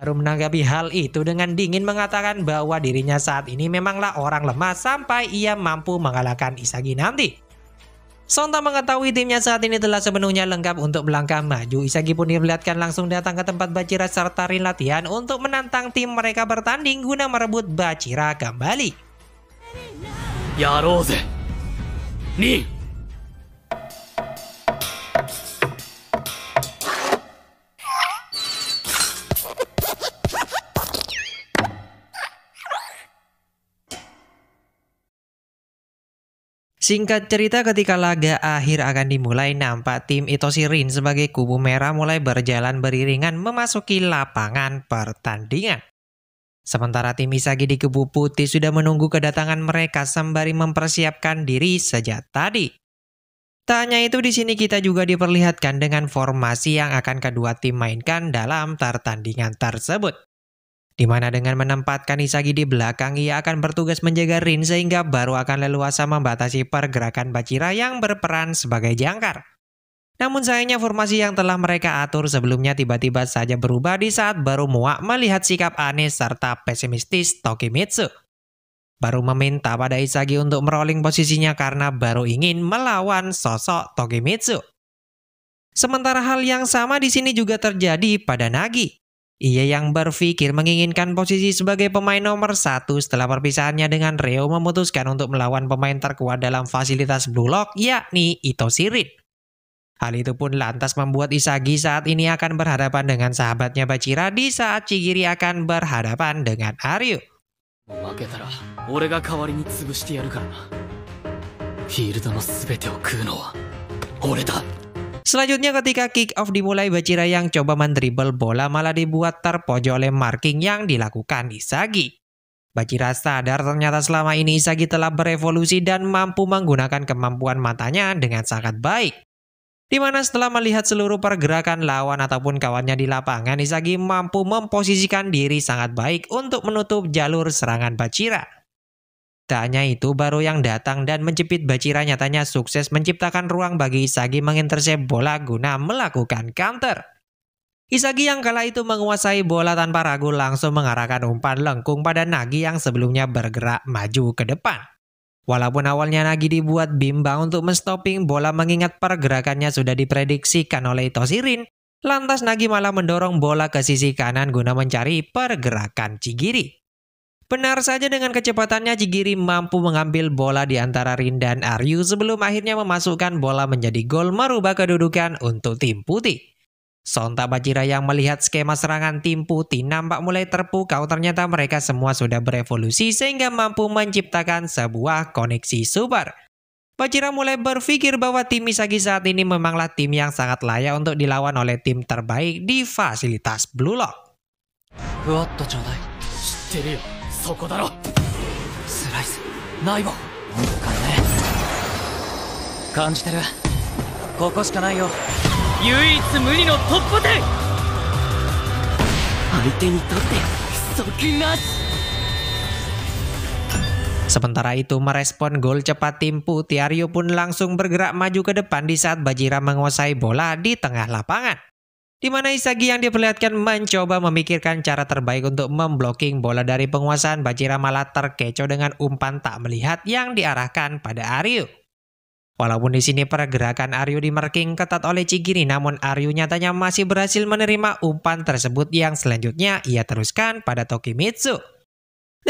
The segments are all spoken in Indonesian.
baru menanggapi hal itu dengan dingin mengatakan bahwa dirinya saat ini memanglah orang lemah sampai ia mampu mengalahkan Isagi nanti. Sonta mengetahui timnya saat ini telah sepenuhnya lengkap untuk melangkah maju. Isagi pun diperlihatkan langsung datang ke tempat Bacira serta Rin latihan untuk menantang tim mereka bertanding guna merebut Bacira kembali. Yaroze. nih. Singkat cerita ketika laga akhir akan dimulai nampak tim Itoshi Rin sebagai kubu merah mulai berjalan beriringan memasuki lapangan pertandingan. Sementara tim Isagi di kubu putih sudah menunggu kedatangan mereka sembari mempersiapkan diri sejak tadi. Tanya itu di sini kita juga diperlihatkan dengan formasi yang akan kedua tim mainkan dalam pertandingan tersebut di mana dengan menempatkan Isagi di belakang ia akan bertugas menjaga Rin sehingga baru akan leluasa membatasi pergerakan Bachira yang berperan sebagai jangkar. Namun sayangnya formasi yang telah mereka atur sebelumnya tiba-tiba saja berubah di saat baru muak melihat sikap aneh serta pesimistis Tokimitsu. Baru meminta pada Isagi untuk merolling posisinya karena baru ingin melawan sosok Tokimitsu. Sementara hal yang sama di sini juga terjadi pada Nagi. Ia yang berpikir menginginkan posisi sebagai pemain nomor satu setelah perpisahannya dengan Reo memutuskan untuk melawan pemain terkuat dalam fasilitas Blue Lock yakni Ito Sirin. Hal itu pun lantas membuat Isagi saat ini akan berhadapan dengan sahabatnya Bachira di saat Cigiri akan berhadapan dengan Aryu. Selanjutnya ketika kick off dimulai Bacira yang coba mendribel bola malah dibuat terpojok oleh marking yang dilakukan Isagi. Bacira sadar ternyata selama ini Isagi telah berevolusi dan mampu menggunakan kemampuan matanya dengan sangat baik. Di mana setelah melihat seluruh pergerakan lawan ataupun kawannya di lapangan, Isagi mampu memposisikan diri sangat baik untuk menutup jalur serangan Bacira. Tak hanya itu, baru yang datang dan menjepit Bacira nyatanya sukses menciptakan ruang bagi Isagi mengintersep bola guna melakukan counter. Isagi yang kala itu menguasai bola tanpa ragu langsung mengarahkan umpan lengkung pada Nagi yang sebelumnya bergerak maju ke depan. Walaupun awalnya Nagi dibuat bimbang untuk menstopping bola mengingat pergerakannya sudah diprediksikan oleh Tosirin, lantas Nagi malah mendorong bola ke sisi kanan guna mencari pergerakan Cigiri. Benar saja dengan kecepatannya Jigiri mampu mengambil bola di antara Rin dan Aryu sebelum akhirnya memasukkan bola menjadi gol merubah kedudukan untuk tim putih. Sontak Bajira yang melihat skema serangan tim putih nampak mulai terpukau ternyata mereka semua sudah berevolusi sehingga mampu menciptakan sebuah koneksi super. Bajira mulai berpikir bahwa tim Misagi saat ini memanglah tim yang sangat layak untuk dilawan oleh tim terbaik di fasilitas Blue Lock. そこだろスライスないわかね感じてるここしかないよ唯一無二の突破点相手にとって不足なし Sementara itu merespon gol cepat tim Putiario pun langsung bergerak maju ke depan di saat Bajira menguasai bola di tengah lapangan di mana Isagi yang diperlihatkan mencoba memikirkan cara terbaik untuk memblocking bola dari penguasaan Bajira malah terkecoh dengan umpan tak melihat yang diarahkan pada Aryu. Walaupun di sini pergerakan Aryu marking ketat oleh Cigiri namun Aryu nyatanya masih berhasil menerima umpan tersebut yang selanjutnya ia teruskan pada Tokimitsu.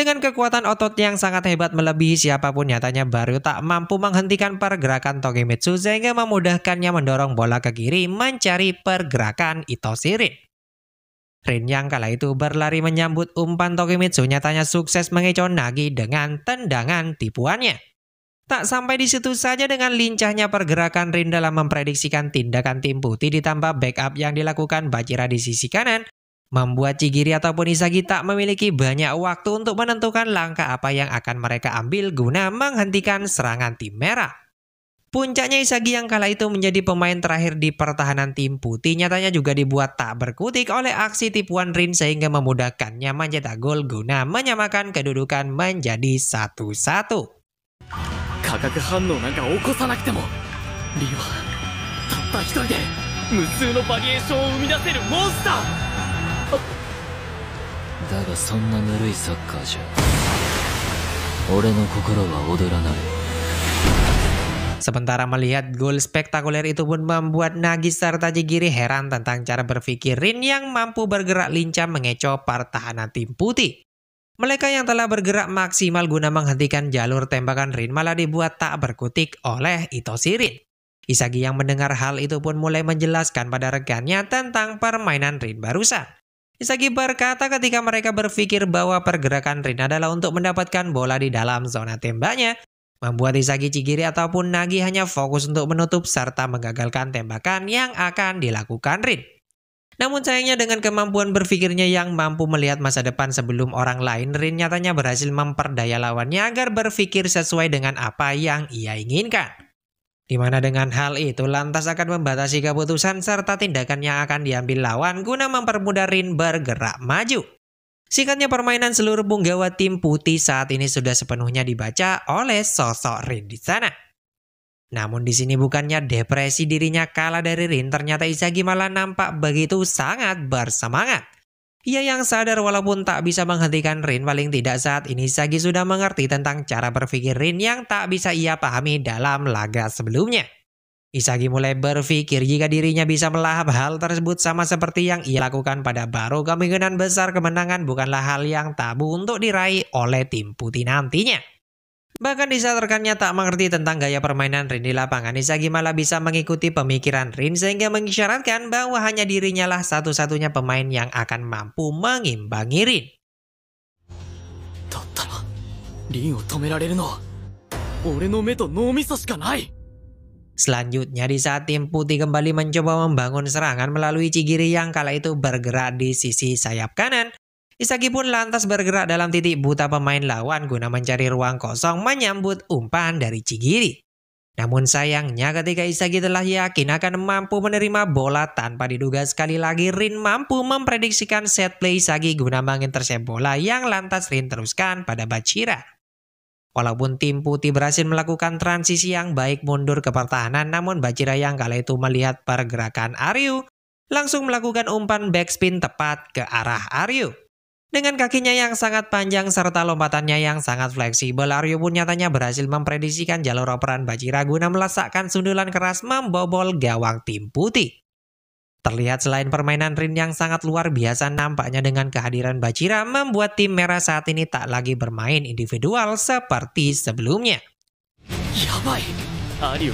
Dengan kekuatan otot yang sangat hebat melebihi siapapun nyatanya Baru tak mampu menghentikan pergerakan Togemitsu sehingga memudahkannya mendorong bola ke kiri mencari pergerakan Itoshirin. Rin yang kala itu berlari menyambut umpan Togemitsu nyatanya sukses mengecoh Nagi dengan tendangan tipuannya. Tak sampai di situ saja dengan lincahnya pergerakan Rin dalam memprediksikan tindakan tim putih ditambah backup yang dilakukan Bajira di sisi kanan, Membuat Cigiri ataupun Isagi tak memiliki banyak waktu untuk menentukan langkah apa yang akan mereka ambil guna menghentikan serangan tim merah. Puncaknya Isagi yang kala itu menjadi pemain terakhir di pertahanan tim putih nyatanya juga dibuat tak berkutik oleh aksi tipuan Rin sehingga memudahkannya mencetak gol guna menyamakan kedudukan menjadi satu-satu. Kakak だがそんなぬるいサッカーじゃ俺の心は踊らない Sementara melihat gol spektakuler itu pun membuat Nagis serta Jigiri heran tentang cara berpikir Rin yang mampu bergerak lincah mengecoh pertahanan tim putih. Mereka yang telah bergerak maksimal guna menghentikan jalur tembakan Rin malah dibuat tak berkutik oleh Itoshi Rin. Isagi yang mendengar hal itu pun mulai menjelaskan pada rekannya tentang permainan Rin barusan. Isagi berkata ketika mereka berpikir bahwa pergerakan Rin adalah untuk mendapatkan bola di dalam zona tembaknya, membuat Isagi Cigiri ataupun Nagi hanya fokus untuk menutup serta menggagalkan tembakan yang akan dilakukan Rin. Namun sayangnya dengan kemampuan berpikirnya yang mampu melihat masa depan sebelum orang lain, Rin nyatanya berhasil memperdaya lawannya agar berpikir sesuai dengan apa yang ia inginkan di mana dengan hal itu lantas akan membatasi keputusan serta tindakan yang akan diambil lawan guna mempermudah Rin bergerak maju. Singkatnya permainan seluruh punggawa tim putih saat ini sudah sepenuhnya dibaca oleh sosok Rin di sana. Namun di sini bukannya depresi dirinya kalah dari Rin, ternyata Isagi malah nampak begitu sangat bersemangat. Ia yang sadar walaupun tak bisa menghentikan Rin paling tidak saat ini Sagi sudah mengerti tentang cara berpikir Rin yang tak bisa ia pahami dalam laga sebelumnya. Isagi mulai berpikir jika dirinya bisa melahap hal tersebut sama seperti yang ia lakukan pada baru kemungkinan besar kemenangan bukanlah hal yang tabu untuk diraih oleh tim putih nantinya. Bahkan di saat rekannya tak mengerti tentang gaya permainan Rin di lapangan, Izagi malah bisa mengikuti pemikiran Rin sehingga mengisyaratkan bahwa hanya dirinya lah satu-satunya pemain yang akan mampu mengimbangi Rin. Selanjutnya di saat tim putih kembali mencoba membangun serangan melalui Cigiri yang kala itu bergerak di sisi sayap kanan, Isagi pun lantas bergerak dalam titik buta pemain lawan guna mencari ruang kosong menyambut umpan dari Cigiri. Namun sayangnya ketika Isagi telah yakin akan mampu menerima bola tanpa diduga sekali lagi Rin mampu memprediksikan set play Isagi guna mengintersep bola yang lantas Rin teruskan pada Bachira. Walaupun tim putih berhasil melakukan transisi yang baik mundur ke pertahanan namun Bachira yang kala itu melihat pergerakan Aryu langsung melakukan umpan backspin tepat ke arah Aryu. Dengan kakinya yang sangat panjang serta lompatannya yang sangat fleksibel, Aryo pun nyatanya berhasil memprediksikan jalur operan Bajira guna melesakkan sundulan keras membobol gawang tim putih. Terlihat selain permainan Rin yang sangat luar biasa nampaknya dengan kehadiran Bajira membuat tim merah saat ini tak lagi bermain individual seperti sebelumnya. Yabai! Aryo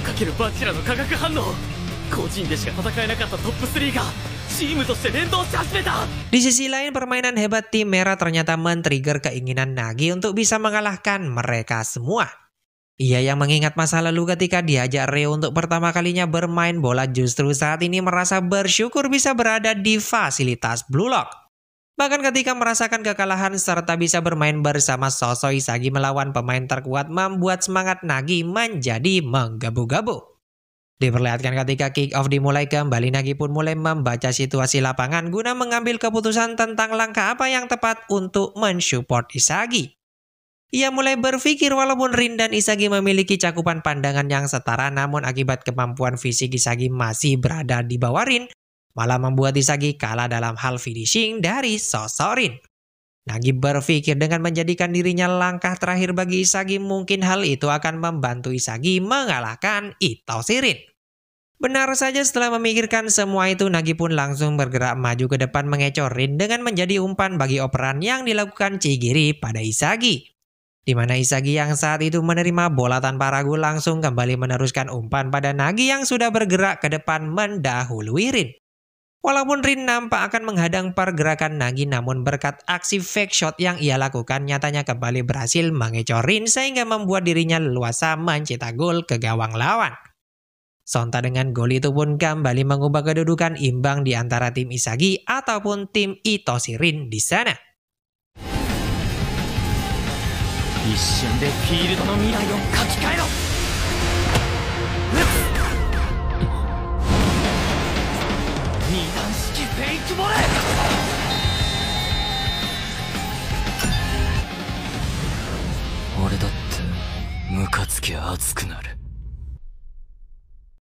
top 3が Di sisi lain, permainan hebat tim merah ternyata men-trigger keinginan Nagi untuk bisa mengalahkan mereka semua. Ia yang mengingat masa lalu ketika diajak Reo untuk pertama kalinya bermain bola justru saat ini merasa bersyukur bisa berada di fasilitas Blue Lock. Bahkan ketika merasakan kekalahan serta bisa bermain bersama Sosoi Sagi melawan pemain terkuat membuat semangat Nagi menjadi menggebu-gebu. Diperlihatkan ketika kick-off dimulai kembali Nagi pun mulai membaca situasi lapangan guna mengambil keputusan tentang langkah apa yang tepat untuk mensupport Isagi. Ia mulai berpikir walaupun Rin dan Isagi memiliki cakupan pandangan yang setara namun akibat kemampuan fisik Isagi masih berada di bawah Rin, malah membuat Isagi kalah dalam hal finishing dari sosok Rin. Nagi berpikir dengan menjadikan dirinya langkah terakhir bagi Isagi mungkin hal itu akan membantu Isagi mengalahkan Ito Sirin. Benar saja setelah memikirkan semua itu Nagi pun langsung bergerak maju ke depan mengecorin Rin dengan menjadi umpan bagi operan yang dilakukan Cigiri pada Isagi. Di mana Isagi yang saat itu menerima bola tanpa ragu langsung kembali meneruskan umpan pada Nagi yang sudah bergerak ke depan mendahului Rin. Walaupun Rin nampak akan menghadang pergerakan Nagi namun berkat aksi fake shot yang ia lakukan nyatanya kembali berhasil mengecoh Rin sehingga membuat dirinya leluasa mencetak gol ke gawang lawan. Sontak dengan gol itu pun kembali mengubah kedudukan imbang di antara tim Isagi ataupun tim Itoshi Rin di sana.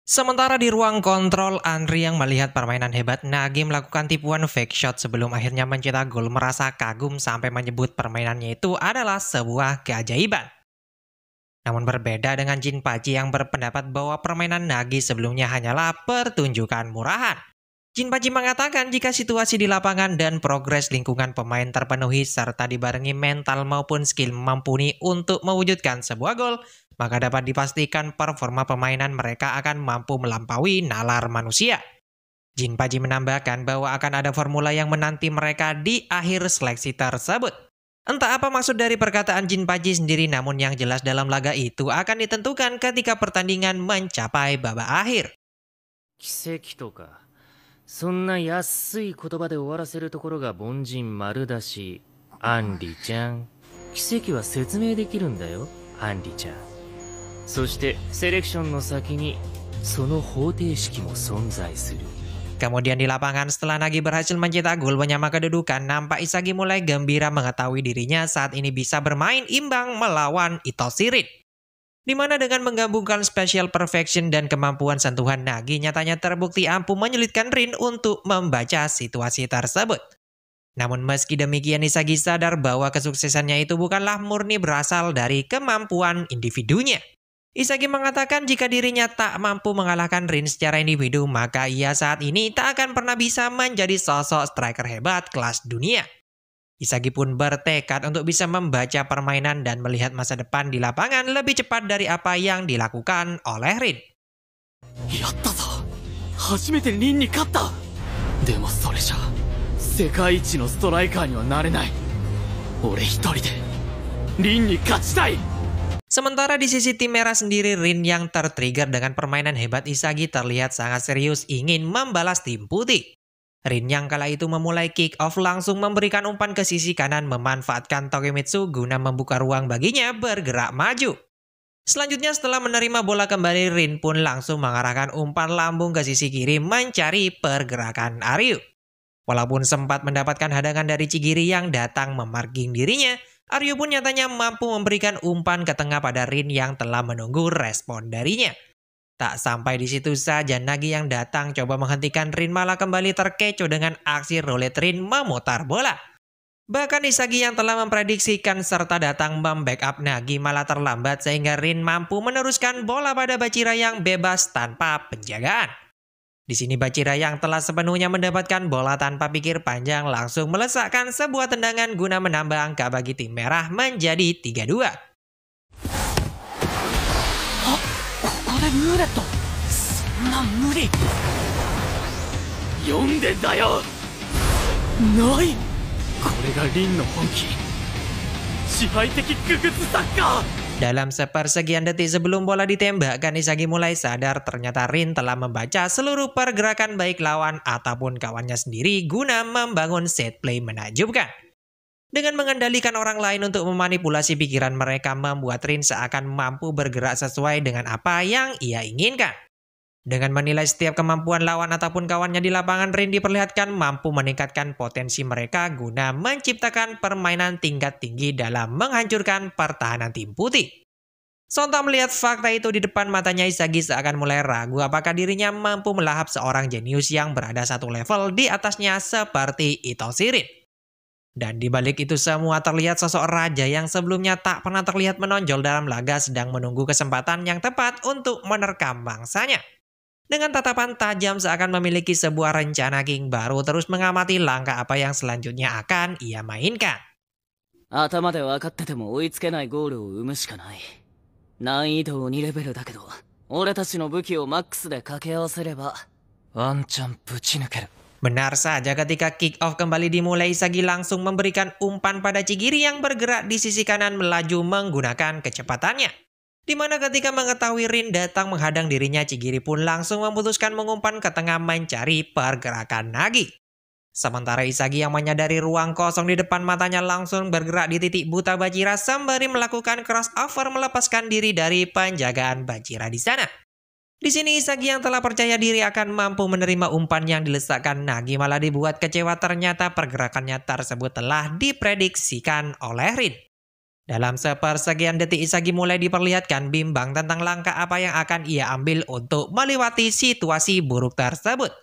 Sementara di ruang kontrol, Andri yang melihat permainan hebat Nagi melakukan tipuan fake shot sebelum akhirnya mencetak gol merasa kagum sampai menyebut permainannya itu adalah sebuah keajaiban. Namun berbeda dengan Jin Paji yang berpendapat bahwa permainan Nagi sebelumnya hanyalah pertunjukan murahan. Jin Paji mengatakan jika situasi di lapangan dan progres lingkungan pemain terpenuhi serta dibarengi mental maupun skill mampuni untuk mewujudkan sebuah gol, maka dapat dipastikan performa permainan mereka akan mampu melampaui nalar manusia. Jin Paji menambahkan bahwa akan ada formula yang menanti mereka di akhir seleksi tersebut. Entah apa maksud dari perkataan Jin Paji sendiri namun yang jelas dalam laga itu akan ditentukan ketika pertandingan mencapai babak akhir. 奇跡とかそんな安い言葉で終わらせるところが凡人丸だし、アンリちゃん。奇跡は説明できるんだよ、アンリちゃん。そして、セレクションの先に、その方程式も存在する。Kemudian di lapangan setelah Nagi berhasil mencetak gol menyama kedudukan, nampak Isagi mulai gembira mengetahui dirinya saat ini bisa bermain imbang melawan Ito Sirit. Di mana dengan menggabungkan special perfection dan kemampuan sentuhan Nagi nyatanya terbukti ampuh menyulitkan Rin untuk membaca situasi tersebut. Namun meski demikian Isagi sadar bahwa kesuksesannya itu bukanlah murni berasal dari kemampuan individunya. Isagi mengatakan jika dirinya tak mampu mengalahkan Rin secara individu, maka ia saat ini tak akan pernah bisa menjadi sosok striker hebat kelas dunia. Isagi pun bertekad untuk bisa membaca permainan dan melihat masa depan di lapangan lebih cepat dari apa yang dilakukan oleh Rin. Sementara di sisi tim merah sendiri Rin yang tertrigger dengan permainan hebat Isagi terlihat sangat serius ingin membalas tim putih. Rin yang kala itu memulai kick off langsung memberikan umpan ke sisi kanan memanfaatkan Tokimitsu guna membuka ruang baginya bergerak maju. Selanjutnya setelah menerima bola kembali Rin pun langsung mengarahkan umpan lambung ke sisi kiri mencari pergerakan Aryu. Walaupun sempat mendapatkan hadangan dari Cigiri yang datang memarking dirinya, Aryu pun nyatanya mampu memberikan umpan ke tengah pada Rin yang telah menunggu respon darinya. Tak sampai di situ saja, Nagi yang datang coba menghentikan Rin malah kembali terkecoh dengan aksi roulette Rin memutar bola. Bahkan Isagi yang telah memprediksikan serta datang membackup Nagi malah terlambat sehingga Rin mampu meneruskan bola pada Bacira yang bebas tanpa penjagaan. Di sini Bacira yang telah sepenuhnya mendapatkan bola tanpa pikir panjang langsung melesakkan sebuah tendangan guna menambah angka bagi tim merah menjadi 3-2. ルーレットそんな無理読んでんだよないこれがリンの本気支配的ググツサッカー Dalam sepersekian detik sebelum bola ditembak, Kanisagi mulai sadar ternyata Rin telah membaca seluruh pergerakan baik lawan ataupun kawannya sendiri guna membangun set play menakjubkan. Dengan mengendalikan orang lain untuk memanipulasi pikiran mereka membuat Rin seakan mampu bergerak sesuai dengan apa yang ia inginkan. Dengan menilai setiap kemampuan lawan ataupun kawannya di lapangan, Rin diperlihatkan mampu meningkatkan potensi mereka guna menciptakan permainan tingkat tinggi dalam menghancurkan pertahanan tim putih. Sontak melihat fakta itu di depan matanya Isagi seakan mulai ragu apakah dirinya mampu melahap seorang jenius yang berada satu level di atasnya seperti Ito Sirin. Dan di balik itu semua terlihat sosok raja yang sebelumnya tak pernah terlihat menonjol dalam laga sedang menunggu kesempatan yang tepat untuk menerkam bangsanya. Dengan tatapan tajam seakan memiliki sebuah rencana King baru terus mengamati langkah apa yang selanjutnya akan ia mainkan. 頭で分かってても追いつけないゴールを生むしかない。難易度を2レベルだけど、俺たちの武器をマックスで掛け合わせれば、ワンチャンぶち抜ける。Benar saja ketika kick off kembali dimulai Isagi langsung memberikan umpan pada Cigiri yang bergerak di sisi kanan melaju menggunakan kecepatannya. Di mana ketika mengetahui Rin datang menghadang dirinya Cigiri pun langsung memutuskan mengumpan ke tengah mencari pergerakan Nagi. Sementara Isagi yang menyadari ruang kosong di depan matanya langsung bergerak di titik buta Bajira sembari melakukan crossover melepaskan diri dari penjagaan Bajira di sana. Di sini Isagi yang telah percaya diri akan mampu menerima umpan yang dilesakkan Nagi malah dibuat kecewa ternyata pergerakannya tersebut telah diprediksikan oleh Rin. Dalam sepersegian detik Isagi mulai diperlihatkan bimbang tentang langkah apa yang akan ia ambil untuk melewati situasi buruk tersebut.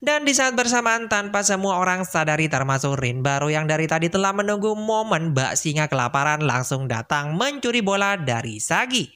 Dan di saat bersamaan tanpa semua orang sadari termasuk Rin baru yang dari tadi telah menunggu momen bak Singa kelaparan langsung datang mencuri bola dari Sagi.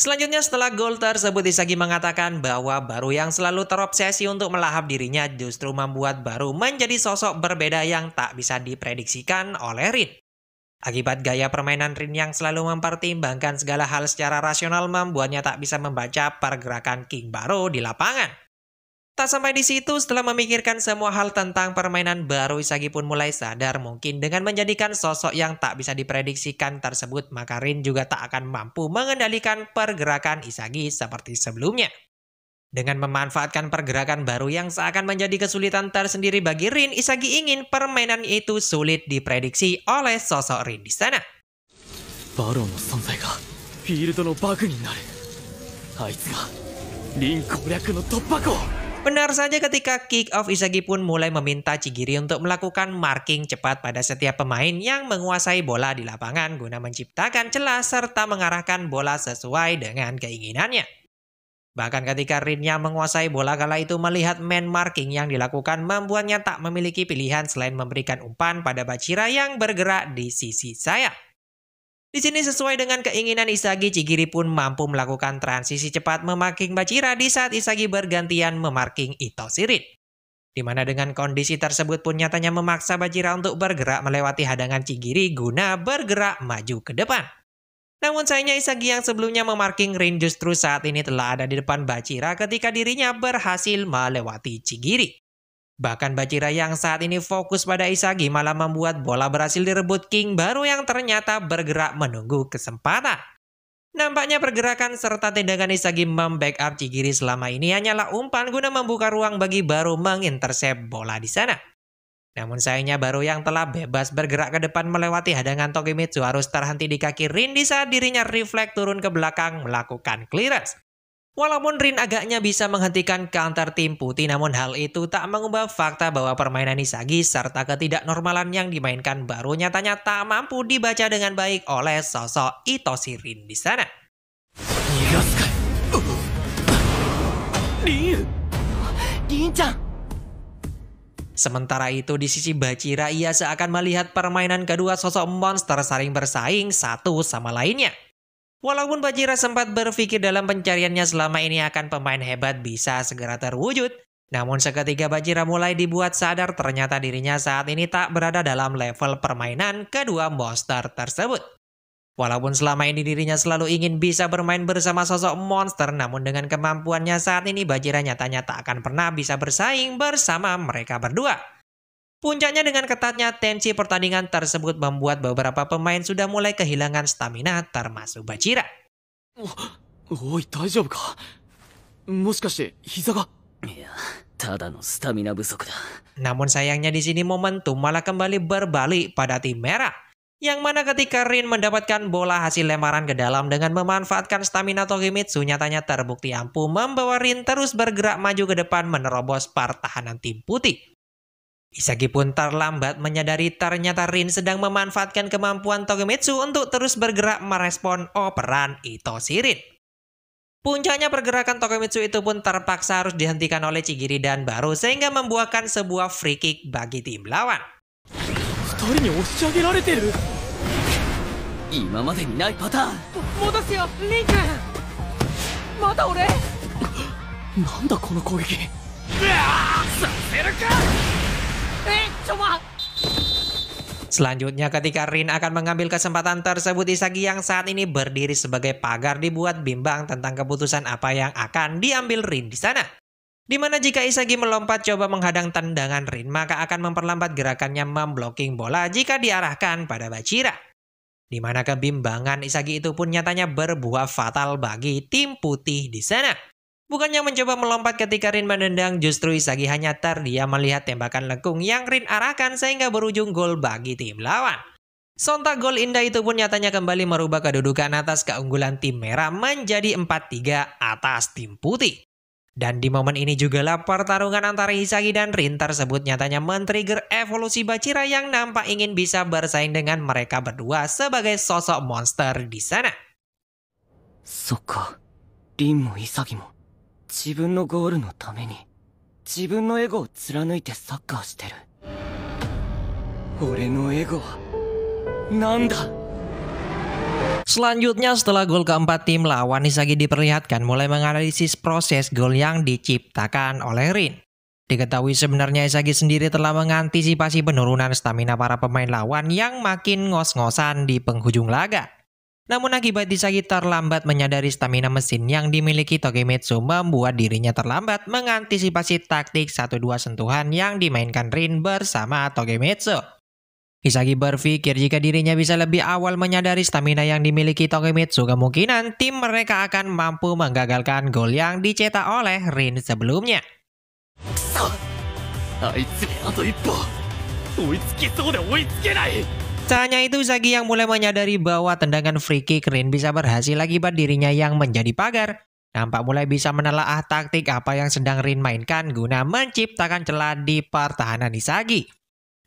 Selanjutnya setelah gol tersebut Isagi mengatakan bahwa Baru yang selalu terobsesi untuk melahap dirinya justru membuat Baru menjadi sosok berbeda yang tak bisa diprediksikan oleh Rin. Akibat gaya permainan Rin yang selalu mempertimbangkan segala hal secara rasional membuatnya tak bisa membaca pergerakan King Baru di lapangan. Tak sampai di situ, setelah memikirkan semua hal tentang permainan baru, Isagi pun mulai sadar mungkin dengan menjadikan sosok yang tak bisa diprediksikan tersebut, maka Rin juga tak akan mampu mengendalikan pergerakan Isagi seperti sebelumnya. Dengan memanfaatkan pergerakan baru yang seakan menjadi kesulitan tersendiri bagi Rin, Isagi ingin permainan itu sulit diprediksi oleh sosok Rin di sana. Baron Benar saja ketika kick off Izagi pun mulai meminta Cigiri untuk melakukan marking cepat pada setiap pemain yang menguasai bola di lapangan guna menciptakan celah serta mengarahkan bola sesuai dengan keinginannya. Bahkan ketika Rin yang menguasai bola kala itu melihat man marking yang dilakukan membuatnya tak memiliki pilihan selain memberikan umpan pada bacira yang bergerak di sisi sayap. Di sini sesuai dengan keinginan Isagi, Chigiri pun mampu melakukan transisi cepat memarking Bachira di saat Isagi bergantian memarking Ito Sirin. Di mana dengan kondisi tersebut pun nyatanya memaksa Bachira untuk bergerak melewati hadangan Cigiri guna bergerak maju ke depan. Namun sayangnya Isagi yang sebelumnya memarking Rin justru saat ini telah ada di depan Bachira ketika dirinya berhasil melewati Cigiri. Bahkan Bacira yang saat ini fokus pada Isagi malah membuat bola berhasil direbut King baru yang ternyata bergerak menunggu kesempatan. Nampaknya pergerakan serta tindakan Isagi membackup Cigiri selama ini hanyalah umpan guna membuka ruang bagi Baru mengintersep bola di sana. Namun sayangnya Baru yang telah bebas bergerak ke depan melewati hadangan Tokimitsu harus terhenti di kaki Rindi saat dirinya refleks turun ke belakang melakukan clearance. Walaupun Rin agaknya bisa menghentikan counter tim putih namun hal itu tak mengubah fakta bahwa permainan Isagi serta ketidaknormalan yang dimainkan baru nyatanya tak mampu dibaca dengan baik oleh sosok Itoshi Rin di sana. Sementara itu di sisi Bachira ia seakan melihat permainan kedua sosok monster saling bersaing satu sama lainnya. Walaupun Bajira sempat berpikir dalam pencariannya selama ini akan pemain hebat bisa segera terwujud, namun seketika Bajira mulai dibuat sadar ternyata dirinya saat ini tak berada dalam level permainan kedua monster tersebut. Walaupun selama ini dirinya selalu ingin bisa bermain bersama sosok monster, namun dengan kemampuannya saat ini Bajira nyatanya tak akan pernah bisa bersaing bersama mereka berdua. Puncaknya dengan ketatnya tensi pertandingan tersebut membuat beberapa pemain sudah mulai kehilangan stamina termasuk Bachira. Oh, ka? Iya, Namun sayangnya di sini momentum malah kembali berbalik pada tim merah. Yang mana ketika Rin mendapatkan bola hasil lemparan ke dalam dengan memanfaatkan stamina Tokimitsu nyatanya terbukti ampuh membawa Rin terus bergerak maju ke depan menerobos pertahanan tim putih. Isagi pun terlambat menyadari ternyata Rin sedang memanfaatkan kemampuan Togemitsu untuk terus bergerak merespon operan Itoshi Rin. Puncaknya pergerakan Togemitsu itu pun terpaksa harus dihentikan oleh Chigiri dan Baru sehingga membuahkan sebuah free kick bagi tim lawan. Selanjutnya ketika Rin akan mengambil kesempatan tersebut Isagi yang saat ini berdiri sebagai pagar dibuat bimbang tentang keputusan apa yang akan diambil Rin di sana. Dimana jika Isagi melompat coba menghadang tendangan Rin maka akan memperlambat gerakannya memblocking bola jika diarahkan pada Bachira. Dimana kebimbangan Isagi itu pun nyatanya berbuah fatal bagi tim putih di sana. Bukannya mencoba melompat ketika Rin menendang, justru Isagi hanya terdiam melihat tembakan lengkung yang Rin arahkan sehingga berujung gol bagi tim lawan. Sontak gol indah itu pun nyatanya kembali merubah kedudukan atas keunggulan tim merah menjadi 4-3 atas tim putih. Dan di momen ini juga lah pertarungan antara Isagi dan Rin tersebut nyatanya men-trigger evolusi Bachira yang nampak ingin bisa bersaing dengan mereka berdua sebagai sosok monster di sana. Sokka, Rin mo Isagi mo 自分のゴールのために自分のエゴを貫いてサッカーしてる俺のエゴはなんだ Selanjutnya setelah gol keempat tim lawan Isagi diperlihatkan mulai menganalisis proses gol yang diciptakan oleh Rin. Diketahui sebenarnya Isagi sendiri telah mengantisipasi penurunan stamina para pemain lawan yang makin ngos-ngosan di penghujung laga. Namun akibat Disagi terlambat menyadari stamina mesin yang dimiliki Togemitsu membuat dirinya terlambat mengantisipasi taktik 1-2 sentuhan yang dimainkan Rin bersama Togemitsu. Isagi berpikir jika dirinya bisa lebih awal menyadari stamina yang dimiliki Togemitsu kemungkinan tim mereka akan mampu menggagalkan gol yang dicetak oleh Rin sebelumnya. Ah, Tak itu, Zagi yang mulai menyadari bahwa tendangan free kick Rin bisa berhasil akibat dirinya yang menjadi pagar. Nampak mulai bisa menelaah taktik apa yang sedang Rin mainkan guna menciptakan celah di pertahanan Isagi.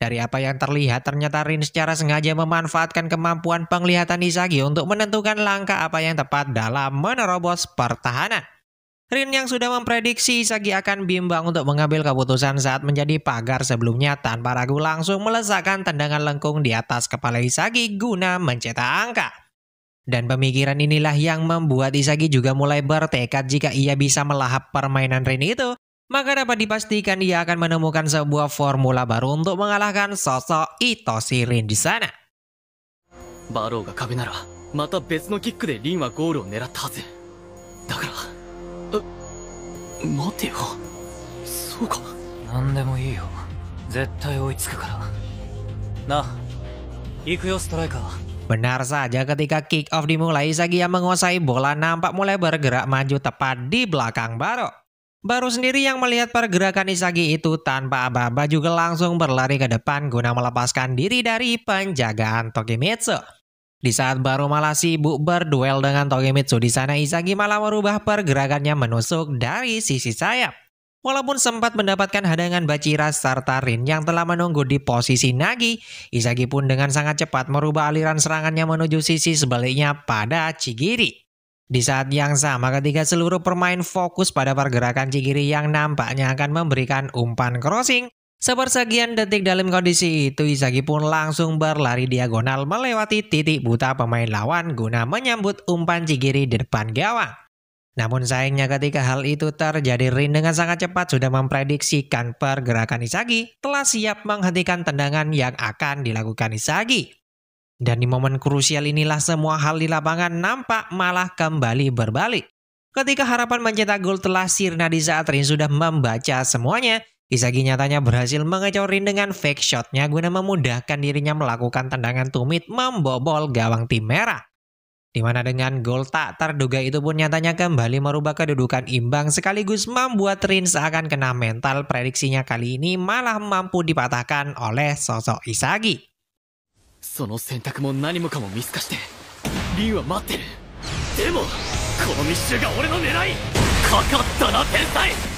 Dari apa yang terlihat, ternyata Rin secara sengaja memanfaatkan kemampuan penglihatan Isagi untuk menentukan langkah apa yang tepat dalam menerobos pertahanan. Rin yang sudah memprediksi Isagi akan bimbang untuk mengambil keputusan saat menjadi pagar sebelumnya tanpa ragu langsung melesakkan tendangan lengkung di atas kepala Isagi guna mencetak angka. Dan pemikiran inilah yang membuat Isagi juga mulai bertekad jika ia bisa melahap permainan Rin itu, maka dapat dipastikan ia akan menemukan sebuah formula baru untuk mengalahkan sosok Itoshi Rin di sana. Baro が壁ならまた別のキックでリンはゴールを狙ったはずだから。ga de Rin wa o neratta 待てよそうか何でもいいよ絶対追いつくからな行くよストライカー Benar saja ketika kick off dimulai Zagi yang menguasai bola nampak mulai bergerak maju tepat di belakang Baro. Baru sendiri yang melihat pergerakan Isagi itu tanpa aba-aba juga langsung berlari ke depan guna melepaskan diri dari penjagaan Tokimitsu. Di saat baru Malasi sibuk berduel dengan Togemitsu di sana Izagi malah merubah pergerakannya menusuk dari sisi sayap. Walaupun sempat mendapatkan hadangan Bachira serta Rin yang telah menunggu di posisi Nagi, Izagi pun dengan sangat cepat merubah aliran serangannya menuju sisi sebaliknya pada Chigiri. Di saat yang sama ketika seluruh permain fokus pada pergerakan Chigiri yang nampaknya akan memberikan umpan crossing, Sepersekian detik dalam kondisi itu Izagi pun langsung berlari diagonal melewati titik buta pemain lawan guna menyambut umpan Cigiri di depan gawang. Namun sayangnya ketika hal itu terjadi Rin dengan sangat cepat sudah memprediksikan pergerakan Izagi telah siap menghentikan tendangan yang akan dilakukan Izagi. Dan di momen krusial inilah semua hal di lapangan nampak malah kembali berbalik. Ketika harapan mencetak gol telah sirna di saat Rin sudah membaca semuanya, Isagi nyatanya berhasil mengecorin dengan fake shotnya guna memudahkan dirinya melakukan tendangan tumit membobol gawang tim merah. Dimana dengan gol tak terduga itu pun nyatanya kembali merubah kedudukan imbang sekaligus membuat Rin seakan kena mental prediksinya kali ini malah mampu dipatahkan oleh sosok Isagi. その選択も何もかも見透かしてリンは待ってるでもこの密集が俺の狙いかかったな天才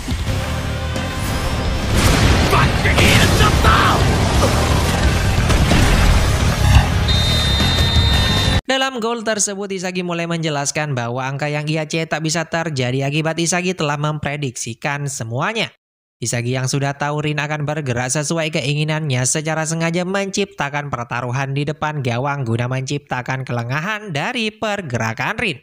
dalam gol tersebut Isagi mulai menjelaskan bahwa angka yang ia cetak bisa terjadi akibat Isagi telah memprediksikan semuanya. Isagi yang sudah tahu Rin akan bergerak sesuai keinginannya secara sengaja menciptakan pertaruhan di depan gawang guna menciptakan kelengahan dari pergerakan Rin.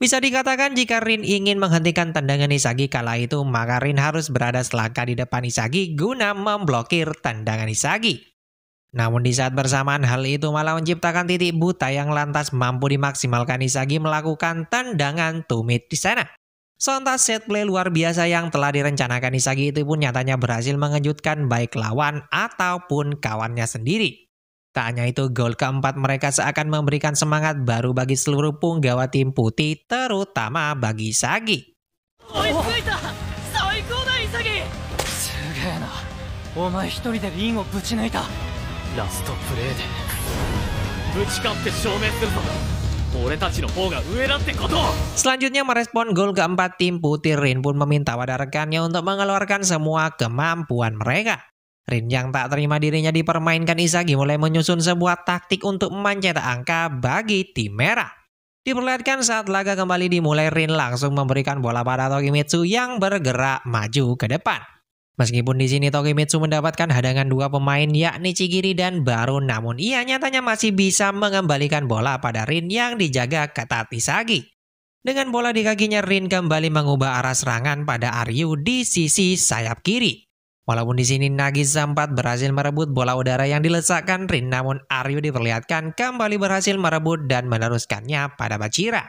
Bisa dikatakan jika Rin ingin menghentikan tendangan Isagi kala itu, maka Rin harus berada selangkah di depan Isagi guna memblokir tendangan Isagi. Namun di saat bersamaan hal itu malah menciptakan titik buta yang lantas mampu dimaksimalkan Isagi melakukan tendangan tumit di sana. Sontak set play luar biasa yang telah direncanakan Isagi itu pun nyatanya berhasil mengejutkan baik lawan ataupun kawannya sendiri. Tak hanya itu, gol keempat mereka seakan memberikan semangat baru bagi seluruh punggawa tim putih, terutama bagi Sagi. Selanjutnya merespon gol keempat tim putih Rin pun meminta wadah rekannya untuk mengeluarkan semua kemampuan mereka. Rin yang tak terima dirinya dipermainkan Isagi mulai menyusun sebuah taktik untuk mencetak angka bagi tim merah. Diperlihatkan saat laga kembali dimulai Rin langsung memberikan bola pada Tokimitsu yang bergerak maju ke depan. Meskipun di sini Tokimitsu mendapatkan hadangan dua pemain yakni Chigiri dan Baru namun ia nyatanya masih bisa mengembalikan bola pada Rin yang dijaga ketat Isagi. Dengan bola di kakinya Rin kembali mengubah arah serangan pada Aryu di sisi sayap kiri. Walaupun di sini Nagi sempat berhasil merebut bola udara yang dilesakkan Rin, namun Aryu diperlihatkan kembali berhasil merebut dan meneruskannya pada Bacira.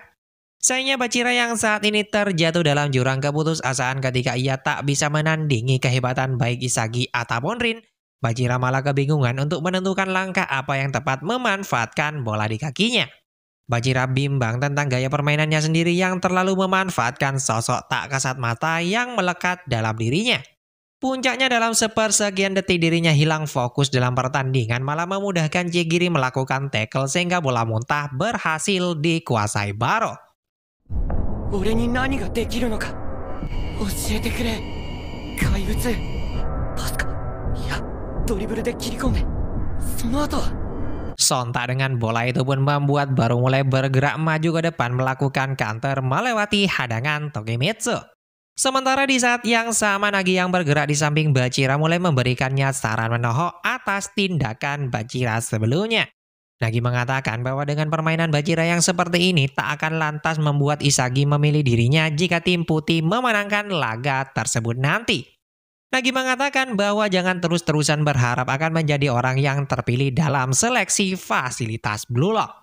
Sayangnya Bacira yang saat ini terjatuh dalam jurang keputus asaan ketika ia tak bisa menandingi kehebatan baik Isagi ataupun Rin. Bacira malah kebingungan untuk menentukan langkah apa yang tepat memanfaatkan bola di kakinya. Bacira bimbang tentang gaya permainannya sendiri yang terlalu memanfaatkan sosok tak kasat mata yang melekat dalam dirinya. Puncaknya dalam sepersekian detik dirinya hilang fokus dalam pertandingan malah memudahkan Jegiri melakukan tackle sehingga bola muntah berhasil dikuasai Baro. Iya. Sontak dengan bola itu pun membuat baru mulai bergerak maju ke depan melakukan counter melewati hadangan Togemitsu. Sementara di saat yang sama Nagi yang bergerak di samping Bacira mulai memberikannya saran menohok atas tindakan Bacira sebelumnya. Nagi mengatakan bahwa dengan permainan Bacira yang seperti ini tak akan lantas membuat Isagi memilih dirinya jika tim putih memenangkan laga tersebut nanti. Nagi mengatakan bahwa jangan terus-terusan berharap akan menjadi orang yang terpilih dalam seleksi fasilitas Blue Lock.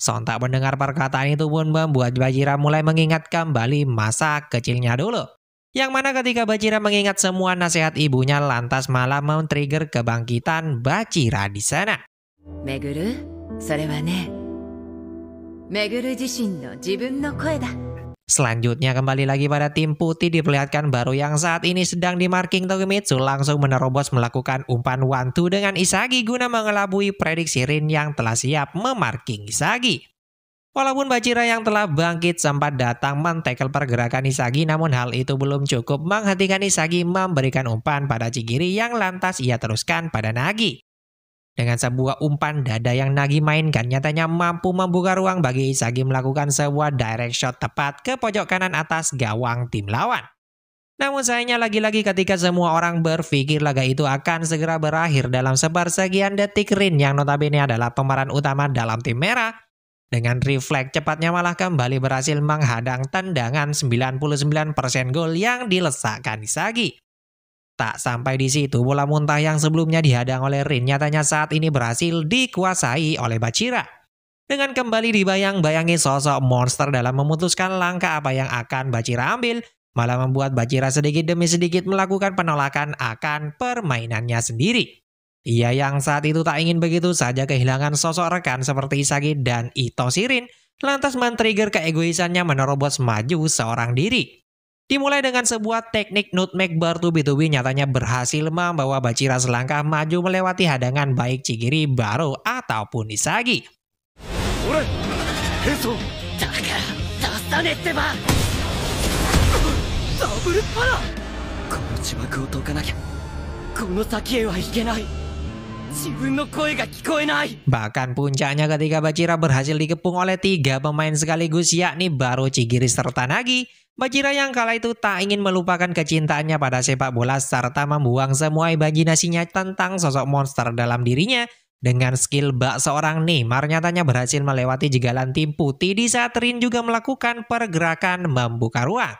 Sontak mendengar perkataan itu pun membuat Bajira mulai mengingat kembali masa kecilnya dulu. Yang mana ketika Bajira mengingat semua nasihat ibunya lantas malah men-trigger kebangkitan Bajira di sana. Meguru, sore wa ne. Meguru jishin no jibun no koe da. Selanjutnya kembali lagi pada tim putih diperlihatkan baru yang saat ini sedang di marking Togemitsu langsung menerobos melakukan umpan one two dengan Isagi guna mengelabui prediksi Rin yang telah siap memarking Isagi. Walaupun Bajira yang telah bangkit sempat datang mentekel pergerakan Isagi namun hal itu belum cukup menghentikan Isagi memberikan umpan pada cigiri yang lantas ia teruskan pada Nagi. Dengan sebuah umpan dada yang Nagi mainkan nyatanya mampu membuka ruang bagi Isagi melakukan sebuah direct shot tepat ke pojok kanan atas gawang tim lawan. Namun sayangnya lagi-lagi ketika semua orang berpikir laga itu akan segera berakhir dalam sebar sepersekian detik Rin yang notabene adalah pemeran utama dalam tim merah. Dengan refleks cepatnya malah kembali berhasil menghadang tendangan 99% gol yang dilesakkan Isagi. Tak sampai di situ, bola muntah yang sebelumnya dihadang oleh Rin nyatanya saat ini berhasil dikuasai oleh Bachira. Dengan kembali dibayang-bayangi sosok monster dalam memutuskan langkah apa yang akan Bachira ambil, malah membuat Bachira sedikit demi sedikit melakukan penolakan akan permainannya sendiri. Ia yang saat itu tak ingin begitu saja kehilangan sosok rekan seperti Sagi dan Ito Sirin, lantas men-trigger keegoisannya menerobos maju seorang diri. Dimulai dengan sebuah teknik nutmeg bertubi-tubi nyatanya berhasil membawa Bacira selangkah maju melewati hadangan baik Cigiri, Baro, ataupun Isagi. Bahkan puncaknya ketika Bachira berhasil dikepung oleh tiga pemain sekaligus yakni baru Cigiris, serta Nagi. Bachira yang kala itu tak ingin melupakan kecintaannya pada sepak bola serta membuang semua imajinasinya tentang sosok monster dalam dirinya dengan skill bak seorang Neymar nyatanya berhasil melewati jegalan tim putih di saat Rin juga melakukan pergerakan membuka ruang.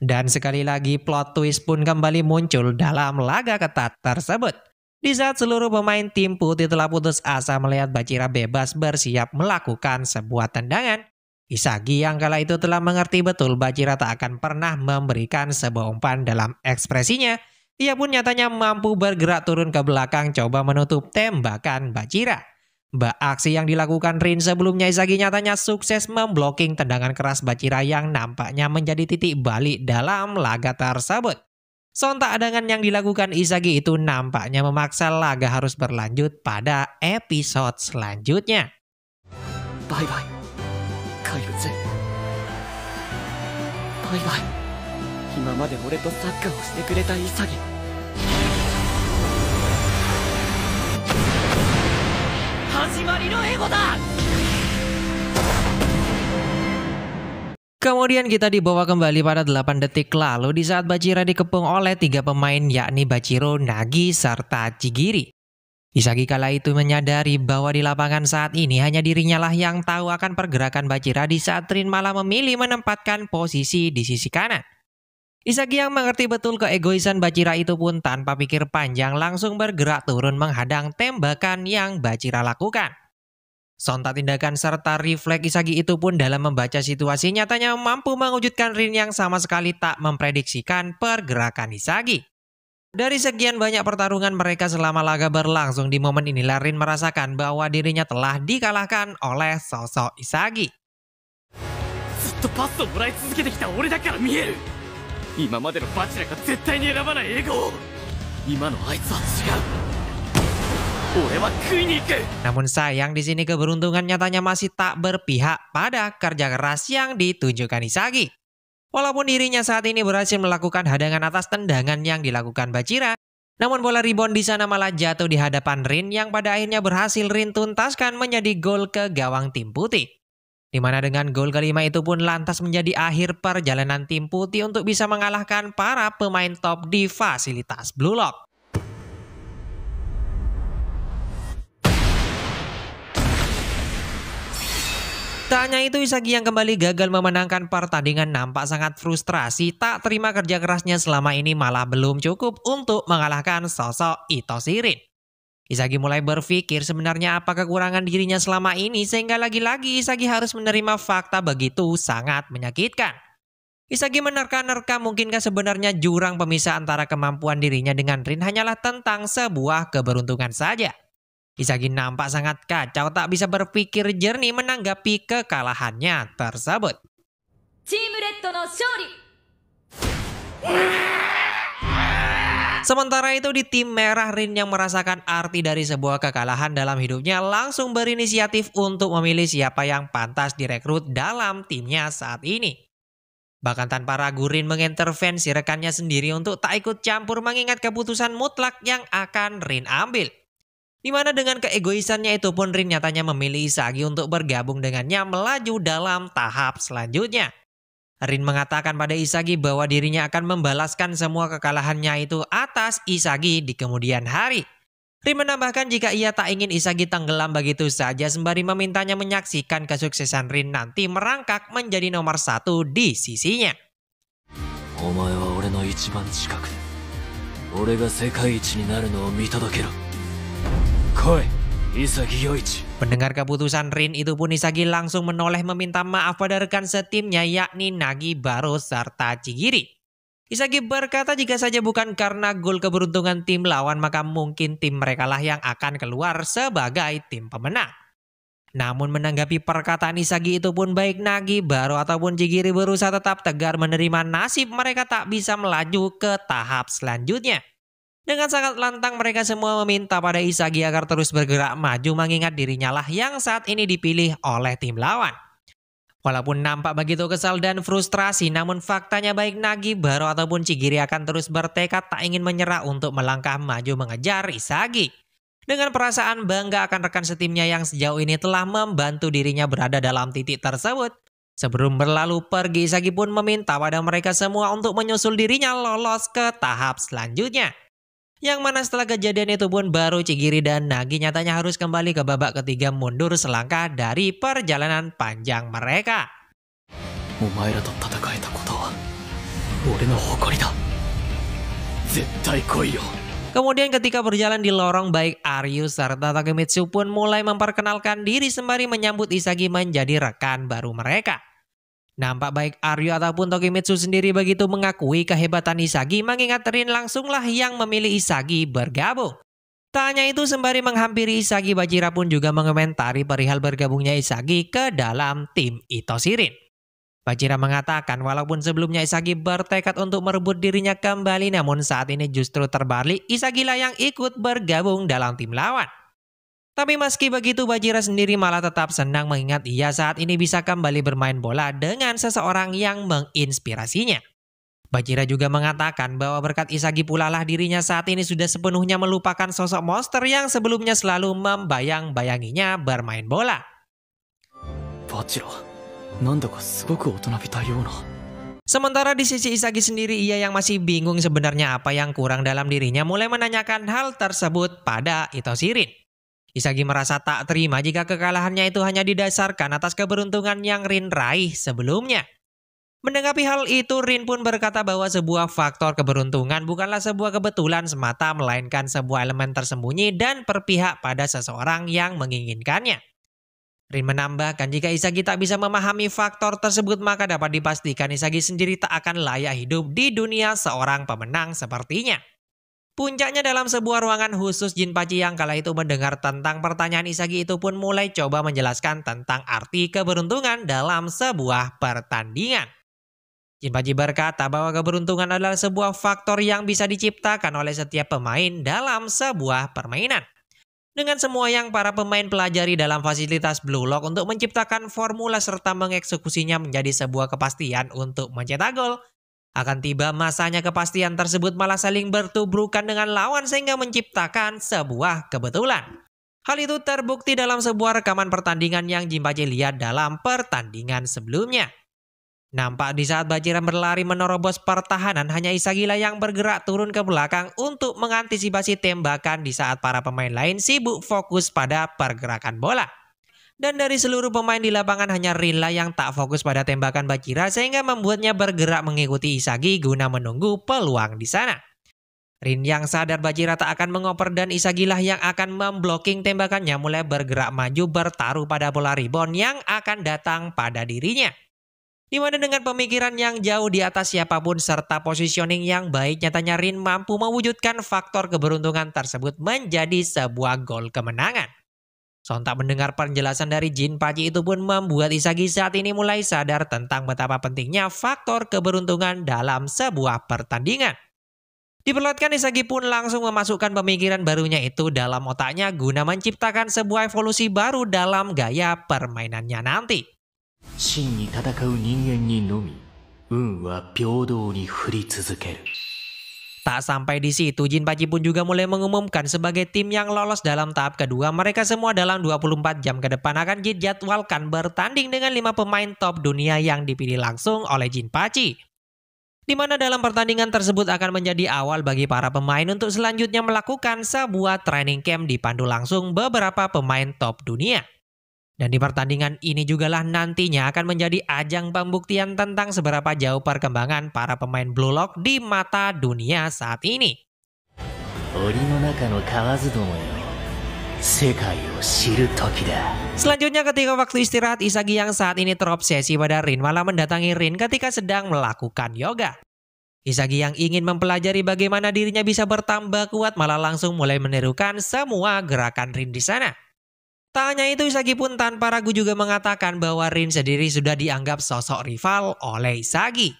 Dan sekali lagi plot twist pun kembali muncul dalam laga ketat tersebut. Di saat seluruh pemain tim putih telah putus asa melihat Bacira bebas bersiap melakukan sebuah tendangan, Isagi yang kala itu telah mengerti betul Bacira tak akan pernah memberikan sebuah umpan dalam ekspresinya. Ia pun nyatanya mampu bergerak turun ke belakang coba menutup tembakan Bacira. Mbak aksi yang dilakukan Rin sebelumnya Isagi nyatanya sukses memblocking tendangan keras Bacira yang nampaknya menjadi titik balik dalam laga tersebut. Sontak adangan yang dilakukan Isagi itu nampaknya memaksa laga harus berlanjut pada episode selanjutnya. Bye bye. Kaiutsu. Bye bye. 今まで俺とサッカーをしてくれた潔始まりのエゴだ Kemudian kita dibawa kembali pada 8 detik lalu di saat Bachira dikepung oleh tiga pemain yakni Bachiro, Nagi, serta cigiri. Isagi kala itu menyadari bahwa di lapangan saat ini hanya dirinya lah yang tahu akan pergerakan Bachira di saat Rin malah memilih menempatkan posisi di sisi kanan. Isagi yang mengerti betul keegoisan Bachira itu pun tanpa pikir panjang langsung bergerak turun menghadang tembakan yang Bachira lakukan. Sontak tindakan serta refleks Isagi itu pun dalam membaca situasi nyatanya mampu mewujudkan Rin yang sama sekali tak memprediksikan pergerakan Isagi. Dari sekian banyak pertarungan mereka selama laga berlangsung di momen ini, Larin merasakan bahwa dirinya telah dikalahkan oleh sosok Isagi. Namun sayang di sini keberuntungan nyatanya masih tak berpihak pada kerja keras yang ditunjukkan Isagi. Walaupun dirinya saat ini berhasil melakukan hadangan atas tendangan yang dilakukan Bacira, namun bola rebound di sana malah jatuh di hadapan Rin yang pada akhirnya berhasil Rin tuntaskan menjadi gol ke gawang tim putih. dimana dengan gol kelima itu pun lantas menjadi akhir perjalanan tim putih untuk bisa mengalahkan para pemain top di fasilitas Blue Lock. Tak hanya itu, Isagi yang kembali gagal memenangkan pertandingan nampak sangat frustrasi. Tak terima kerja kerasnya selama ini malah belum cukup untuk mengalahkan sosok Ito Sirin. Isagi mulai berpikir sebenarnya apa kekurangan dirinya selama ini sehingga lagi-lagi Isagi harus menerima fakta begitu sangat menyakitkan. Isagi menerka-nerka mungkinkah sebenarnya jurang pemisah antara kemampuan dirinya dengan Rin hanyalah tentang sebuah keberuntungan saja. Izagi nampak sangat kacau tak bisa berpikir jernih menanggapi kekalahannya tersebut. Team Red no shori. Sementara itu di tim merah Rin yang merasakan arti dari sebuah kekalahan dalam hidupnya langsung berinisiatif untuk memilih siapa yang pantas direkrut dalam timnya saat ini. Bahkan tanpa ragu Rin mengintervensi rekannya sendiri untuk tak ikut campur mengingat keputusan mutlak yang akan Rin ambil. Dimana dengan keegoisannya itu pun Rin nyatanya memilih Isagi untuk bergabung dengannya melaju dalam tahap selanjutnya. Rin mengatakan pada Isagi bahwa dirinya akan membalaskan semua kekalahannya itu atas Isagi di kemudian hari. Rin menambahkan jika ia tak ingin Isagi tenggelam begitu saja sembari memintanya menyaksikan kesuksesan Rin nanti merangkak menjadi nomor satu di sisinya. Omae adalah orang yang paling dekat. Aku akan menjadi orang yang paling dekat. Hoi, Isagi Yoichi. Mendengar keputusan Rin itu pun Isagi langsung menoleh meminta maaf pada rekan setimnya yakni Nagi Baro serta Chigiri. Isagi berkata jika saja bukan karena gol keberuntungan tim lawan maka mungkin tim mereka lah yang akan keluar sebagai tim pemenang. Namun menanggapi perkataan Isagi itu pun baik Nagi Baro ataupun Chigiri berusaha tetap tegar menerima nasib mereka tak bisa melaju ke tahap selanjutnya. Dengan sangat lantang mereka semua meminta pada Isagi agar terus bergerak maju mengingat dirinya lah yang saat ini dipilih oleh tim lawan. Walaupun nampak begitu kesal dan frustrasi, namun faktanya baik Nagi Baro ataupun Cigiri akan terus bertekad tak ingin menyerah untuk melangkah maju mengejar Isagi. Dengan perasaan bangga akan rekan setimnya yang sejauh ini telah membantu dirinya berada dalam titik tersebut, Sebelum berlalu pergi, Isagi pun meminta pada mereka semua untuk menyusul dirinya lolos ke tahap selanjutnya. Yang mana setelah kejadian itu pun baru Cigiri dan Nagi nyatanya harus kembali ke babak ketiga mundur selangkah dari perjalanan panjang mereka. Kemudian ketika berjalan di lorong baik Aryu serta Takemitsu pun mulai memperkenalkan diri sembari menyambut Isagi menjadi rekan baru mereka. Nampak baik Aryo ataupun Tokimitsu sendiri begitu mengakui kehebatan Isagi mengingat Rin langsunglah yang memilih Isagi bergabung. Tanya itu sembari menghampiri Isagi Bajira pun juga mengomentari perihal bergabungnya Isagi ke dalam tim Itosirin. Bajira mengatakan walaupun sebelumnya Isagi bertekad untuk merebut dirinya kembali namun saat ini justru terbalik Isagi lah yang ikut bergabung dalam tim lawan. Tapi meski begitu Bajira sendiri malah tetap senang mengingat ia saat ini bisa kembali bermain bola dengan seseorang yang menginspirasinya. Bajira juga mengatakan bahwa berkat Isagi pula lah dirinya saat ini sudah sepenuhnya melupakan sosok monster yang sebelumnya selalu membayang-bayanginya bermain bola. Sementara di sisi Isagi sendiri ia yang masih bingung sebenarnya apa yang kurang dalam dirinya mulai menanyakan hal tersebut pada Itosirin. Isagi merasa tak terima jika kekalahannya itu hanya didasarkan atas keberuntungan yang Rin raih sebelumnya. Menanggapi hal itu, Rin pun berkata bahwa sebuah faktor keberuntungan bukanlah sebuah kebetulan semata, melainkan sebuah elemen tersembunyi dan berpihak pada seseorang yang menginginkannya. Rin menambahkan jika Isagi tak bisa memahami faktor tersebut maka dapat dipastikan Isagi sendiri tak akan layak hidup di dunia seorang pemenang sepertinya. Puncaknya dalam sebuah ruangan khusus Jin Paci yang kala itu mendengar tentang pertanyaan Isagi itu pun mulai coba menjelaskan tentang arti keberuntungan dalam sebuah pertandingan. Jin Paci berkata bahwa keberuntungan adalah sebuah faktor yang bisa diciptakan oleh setiap pemain dalam sebuah permainan. Dengan semua yang para pemain pelajari dalam fasilitas Blue Lock untuk menciptakan formula serta mengeksekusinya menjadi sebuah kepastian untuk mencetak gol, akan tiba masanya kepastian tersebut malah saling bertubrukan dengan lawan sehingga menciptakan sebuah kebetulan. Hal itu terbukti dalam sebuah rekaman pertandingan yang Jim Baji lihat dalam pertandingan sebelumnya. Nampak di saat Bajiran berlari menerobos pertahanan hanya Isagila yang bergerak turun ke belakang untuk mengantisipasi tembakan di saat para pemain lain sibuk fokus pada pergerakan bola. Dan dari seluruh pemain di lapangan hanya Rinla yang tak fokus pada tembakan Bajira sehingga membuatnya bergerak mengikuti Isagi guna menunggu peluang di sana. Rin yang sadar Bajira tak akan mengoper dan Isagilah yang akan memblocking tembakannya mulai bergerak maju bertaruh pada bola rebound yang akan datang pada dirinya. Dimana dengan pemikiran yang jauh di atas siapapun serta positioning yang baik nyatanya Rin mampu mewujudkan faktor keberuntungan tersebut menjadi sebuah gol kemenangan. Sontak mendengar penjelasan dari Jin Paji itu pun membuat Isagi saat ini mulai sadar tentang betapa pentingnya faktor keberuntungan dalam sebuah pertandingan. Diperlihatkan Isagi pun langsung memasukkan pemikiran barunya itu dalam otaknya guna menciptakan sebuah evolusi baru dalam gaya permainannya nanti. Shin ni tatakau ningen ni nomi, un wa ni furi tsuzukeru. Tak sampai di situ, Jin Paji pun juga mulai mengumumkan sebagai tim yang lolos dalam tahap kedua. Mereka semua dalam 24 jam ke depan akan dijadwalkan bertanding dengan 5 pemain top dunia yang dipilih langsung oleh Jin Paji. Di mana dalam pertandingan tersebut akan menjadi awal bagi para pemain untuk selanjutnya melakukan sebuah training camp dipandu langsung beberapa pemain top dunia. Dan di pertandingan ini jugalah nantinya akan menjadi ajang pembuktian tentang seberapa jauh perkembangan para pemain Blue Lock di mata dunia saat ini. Selanjutnya ketika waktu istirahat Isagi yang saat ini terobsesi pada Rin malah mendatangi Rin ketika sedang melakukan yoga. Isagi yang ingin mempelajari bagaimana dirinya bisa bertambah kuat malah langsung mulai menirukan semua gerakan Rin di sana. Tak itu, Isagi pun tanpa ragu juga mengatakan bahwa Rin sendiri sudah dianggap sosok rival oleh Isagi.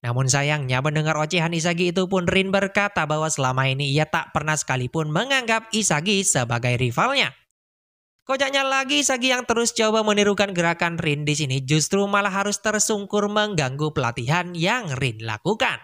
Namun sayangnya mendengar ocehan Isagi itu pun Rin berkata bahwa selama ini ia tak pernah sekalipun menganggap Isagi sebagai rivalnya. Kocaknya lagi Isagi yang terus coba menirukan gerakan Rin di sini justru malah harus tersungkur mengganggu pelatihan yang Rin lakukan.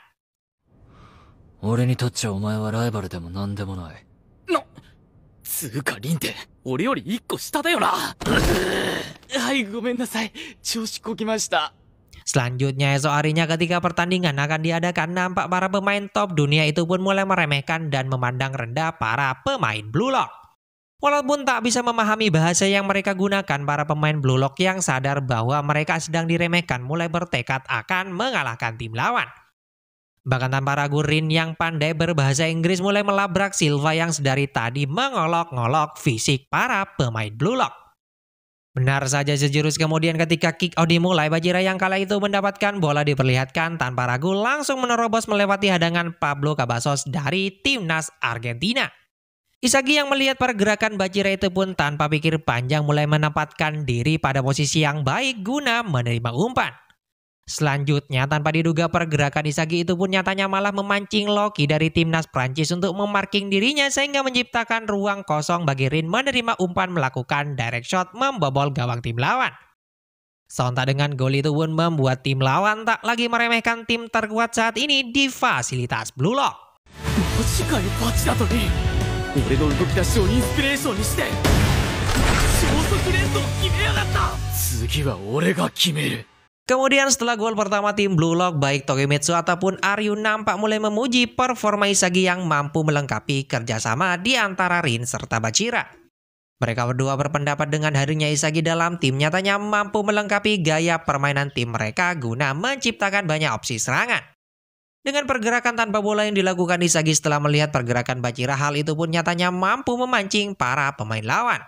つうか、凛って、俺より一個下だよなはい、ごめんなさい。調子こきました。Selanjutnya esok harinya ketika pertandingan akan diadakan nampak para pemain top dunia itu pun mulai meremehkan dan memandang rendah para pemain Blue Lock. Walaupun tak bisa memahami bahasa yang mereka gunakan, para pemain Blue Lock yang sadar bahwa mereka sedang diremehkan mulai bertekad akan mengalahkan tim lawan. Bahkan tanpa ragu Rin yang pandai berbahasa Inggris mulai melabrak Silva yang sedari tadi mengolok-ngolok fisik para pemain Blue Lock. Benar saja sejurus kemudian ketika kick out dimulai Bajira yang kala itu mendapatkan bola diperlihatkan tanpa ragu langsung menerobos melewati hadangan Pablo Cabasos dari timnas Argentina. Isagi yang melihat pergerakan Bajira itu pun tanpa pikir panjang mulai menempatkan diri pada posisi yang baik guna menerima umpan. Selanjutnya, tanpa diduga pergerakan Isagi itu pun nyatanya malah memancing Loki dari timnas Prancis untuk memarking dirinya sehingga menciptakan ruang kosong bagi Rin menerima umpan melakukan direct shot membobol gawang tim lawan. Sontak dengan gol itu pun membuat tim lawan tak lagi meremehkan tim terkuat saat ini di fasilitas Blue Lock. 俺の動き出しをインスピレーションにして超速連動決めやがった次は俺が決める Kemudian setelah gol pertama tim Blue Lock baik Togemitsu ataupun Aryu nampak mulai memuji performa Isagi yang mampu melengkapi kerjasama di antara Rin serta Bachira. Mereka berdua berpendapat dengan hadirnya Isagi dalam tim nyatanya mampu melengkapi gaya permainan tim mereka guna menciptakan banyak opsi serangan. Dengan pergerakan tanpa bola yang dilakukan Isagi setelah melihat pergerakan Bachira hal itu pun nyatanya mampu memancing para pemain lawan.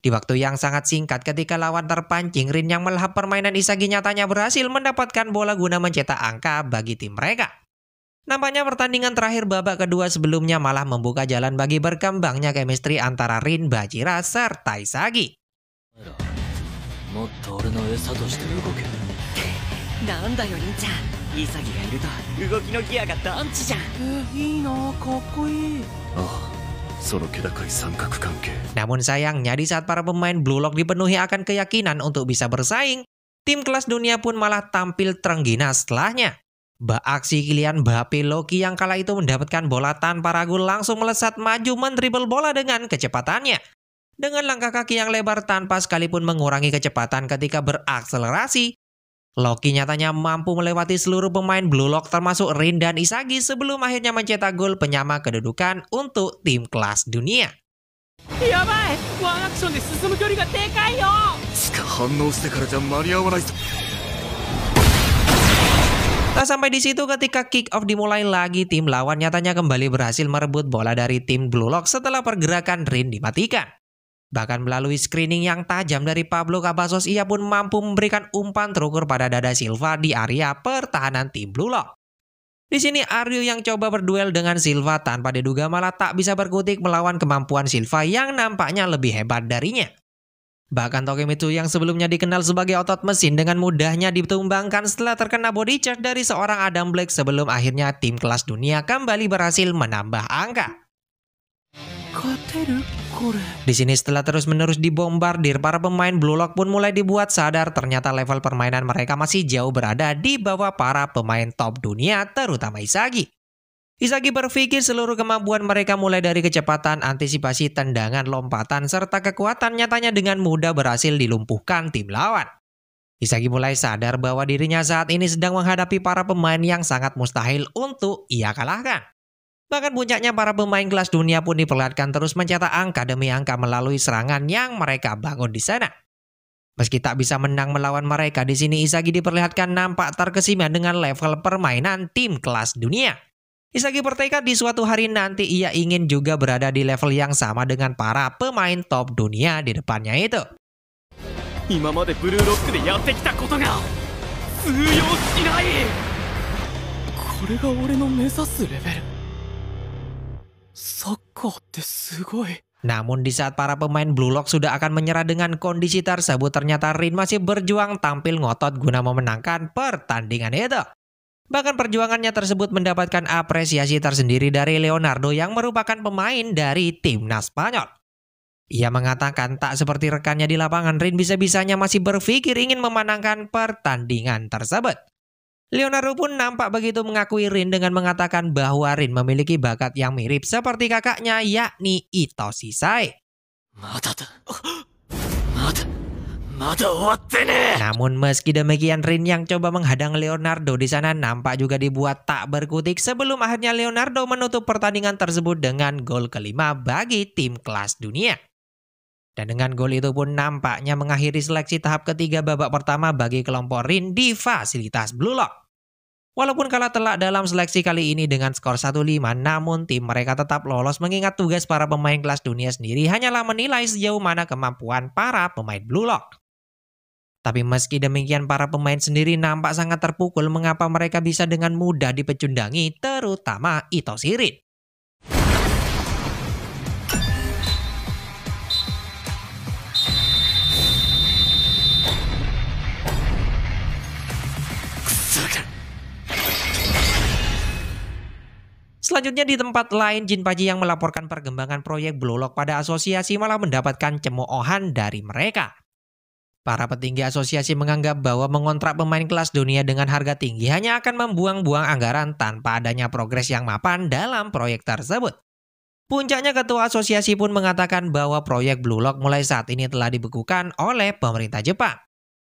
Di waktu yang sangat singkat ketika lawan terpancing, Rin yang melahap permainan Isagi nyatanya berhasil mendapatkan bola guna mencetak angka bagi tim mereka. Nampaknya pertandingan terakhir babak kedua sebelumnya malah membuka jalan bagi berkembangnya chemistry antara Rin, Bajira, serta Isagi. Isagi Namun sayangnya di saat para pemain Blue Lock dipenuhi akan keyakinan untuk bisa bersaing, tim kelas dunia pun malah tampil terenggina setelahnya. Baaksi kalian Bape Loki yang kala itu mendapatkan bola tanpa ragu langsung melesat maju mendribel bola dengan kecepatannya. Dengan langkah kaki yang lebar tanpa sekalipun mengurangi kecepatan ketika berakselerasi, Loki nyatanya mampu melewati seluruh pemain Blue Lock termasuk Rin dan Isagi sebelum akhirnya mencetak gol penyama kedudukan untuk tim kelas dunia. Tak sampai di situ ketika kick off dimulai lagi tim lawan nyatanya kembali berhasil merebut bola dari tim Blue Lock setelah pergerakan Rin dimatikan. Bahkan melalui screening yang tajam dari Pablo Cabasos, ia pun mampu memberikan umpan terukur pada dada Silva di area pertahanan tim Blue Lock. Di sini Aryo yang coba berduel dengan Silva tanpa diduga malah tak bisa berkutik melawan kemampuan Silva yang nampaknya lebih hebat darinya. Bahkan Tokimitsu yang sebelumnya dikenal sebagai otot mesin dengan mudahnya ditumbangkan setelah terkena body charge dari seorang Adam Black sebelum akhirnya tim kelas dunia kembali berhasil menambah angka. Di sini setelah terus-menerus dibombardir, para pemain Blue Lock pun mulai dibuat sadar ternyata level permainan mereka masih jauh berada di bawah para pemain top dunia, terutama Isagi. Isagi berpikir seluruh kemampuan mereka mulai dari kecepatan, antisipasi, tendangan, lompatan, serta kekuatan nyatanya dengan mudah berhasil dilumpuhkan tim lawan. Isagi mulai sadar bahwa dirinya saat ini sedang menghadapi para pemain yang sangat mustahil untuk ia kalahkan. Bahkan puncaknya para pemain kelas dunia pun diperlihatkan terus mencetak angka demi angka melalui serangan yang mereka bangun di sana. Meski tak bisa menang melawan mereka, di sini Isagi diperlihatkan nampak terkesima dengan level permainan tim kelas dunia. Isagi bertekad di suatu hari nanti ia ingin juga berada di level yang sama dengan para pemain top dunia di depannya itu. Namun di saat para pemain Blue Lock sudah akan menyerah dengan kondisi tersebut ternyata Rin masih berjuang tampil ngotot guna memenangkan pertandingan itu. Bahkan perjuangannya tersebut mendapatkan apresiasi tersendiri dari Leonardo yang merupakan pemain dari timnas Spanyol. Ia mengatakan tak seperti rekannya di lapangan, Rin bisa-bisanya masih berpikir ingin memenangkan pertandingan tersebut. Leonardo pun nampak begitu mengakui Rin dengan mengatakan bahwa Rin memiliki bakat yang mirip seperti kakaknya yakni Ito Sai. Namun meski demikian Rin yang coba menghadang Leonardo di sana nampak juga dibuat tak berkutik sebelum akhirnya Leonardo menutup pertandingan tersebut dengan gol kelima bagi tim kelas dunia. Dan dengan gol itu pun nampaknya mengakhiri seleksi tahap ketiga babak pertama bagi kelompok Rin di fasilitas Blue Lock. Walaupun kalah telak dalam seleksi kali ini dengan skor 1-5, namun tim mereka tetap lolos mengingat tugas para pemain kelas dunia sendiri hanyalah menilai sejauh mana kemampuan para pemain Blue Lock. Tapi meski demikian para pemain sendiri nampak sangat terpukul mengapa mereka bisa dengan mudah dipecundangi terutama Ito Sirin. Selanjutnya di tempat lain, Jin Paji yang melaporkan perkembangan proyek Blolok pada asosiasi malah mendapatkan cemoohan dari mereka. Para petinggi asosiasi menganggap bahwa mengontrak pemain kelas dunia dengan harga tinggi hanya akan membuang-buang anggaran tanpa adanya progres yang mapan dalam proyek tersebut. Puncaknya ketua asosiasi pun mengatakan bahwa proyek Blue Lock mulai saat ini telah dibekukan oleh pemerintah Jepang.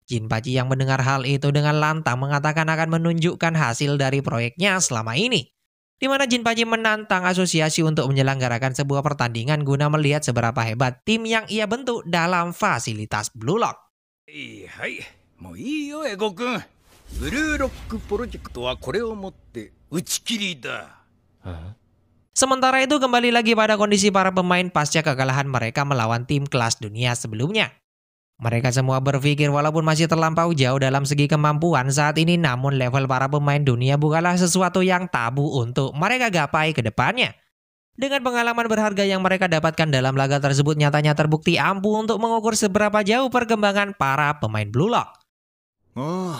Jin Paji yang mendengar hal itu dengan lantang mengatakan akan menunjukkan hasil dari proyeknya selama ini di mana Jinpachi menantang asosiasi untuk menyelenggarakan sebuah pertandingan guna melihat seberapa hebat tim yang ia bentuk dalam fasilitas Blue Lock. Eh, hai, mau iyo Ego-kun. Blue Lock Project wa ah, kore o motte uchikiri da. Sementara itu kembali lagi pada kondisi para pemain pasca kekalahan mereka melawan tim kelas dunia sebelumnya. Mereka semua berpikir walaupun masih terlampau jauh dalam segi kemampuan saat ini namun level para pemain dunia bukanlah sesuatu yang tabu untuk mereka gapai ke depannya. Dengan pengalaman berharga yang mereka dapatkan dalam laga tersebut nyatanya terbukti ampuh untuk mengukur seberapa jauh perkembangan para pemain Blue Lock. Oh,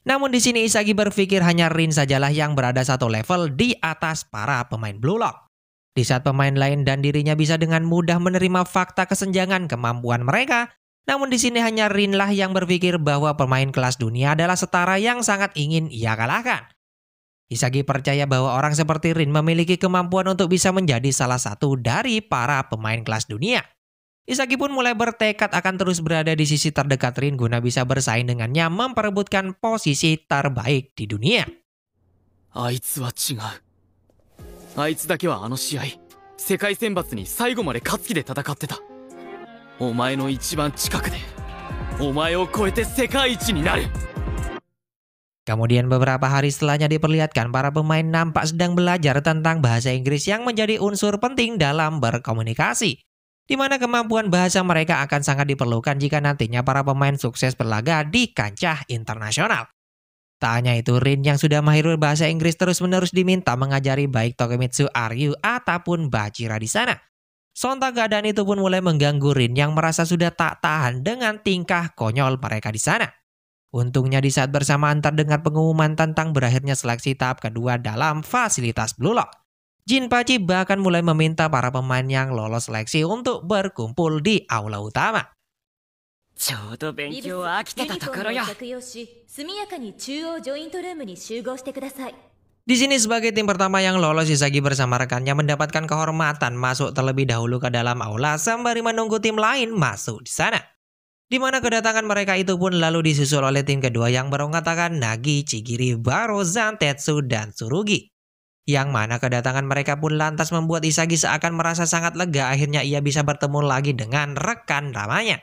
Namun di sini Isagi berpikir hanya Rin sajalah yang berada satu level di atas para pemain Blue Lock. Di saat pemain lain dan dirinya bisa dengan mudah menerima fakta kesenjangan kemampuan mereka, namun di sini hanya Rinlah yang berpikir bahwa pemain kelas dunia adalah setara yang sangat ingin ia kalahkan. Isagi percaya bahwa orang seperti Rin memiliki kemampuan untuk bisa menjadi salah satu dari para pemain kelas dunia. Isagi pun mulai bertekad akan terus berada di sisi terdekat Rin guna bisa bersaing dengannya memperebutkan posisi terbaik di dunia. chigau. あいつだけはあの試合世界選抜に最後まで勝つ気で戦ってたお前の一番近くでお前を超えて世界一になる Kemudian beberapa hari setelahnya diperlihatkan para pemain nampak sedang belajar tentang bahasa Inggris yang menjadi unsur penting dalam berkomunikasi. Di mana kemampuan bahasa mereka akan sangat diperlukan jika nantinya para pemain sukses berlaga di kancah internasional. Tak hanya itu, Rin yang sudah mahir bahasa Inggris terus-menerus diminta mengajari baik Tokemitsu Aryu ataupun Bajira di sana. Sontak keadaan itu pun mulai mengganggu Rin yang merasa sudah tak tahan dengan tingkah konyol mereka di sana. Untungnya di saat bersamaan terdengar pengumuman tentang berakhirnya seleksi tahap kedua dalam fasilitas Blue Lock. Jin Pachi bahkan mulai meminta para pemain yang lolos seleksi untuk berkumpul di aula utama. ちょうど勉強は飽きてたところよ。Di sini sebagai tim pertama yang lolos Isagi bersama rekannya mendapatkan kehormatan masuk terlebih dahulu ke dalam aula sembari menunggu tim lain masuk di sana. Di mana kedatangan mereka itu pun lalu disusul oleh tim kedua yang berongkatakan Nagi, Chigiri, Baro, Zantetsu, dan Surugi. Yang mana kedatangan mereka pun lantas membuat Isagi seakan merasa sangat lega akhirnya ia bisa bertemu lagi dengan rekan ramanya.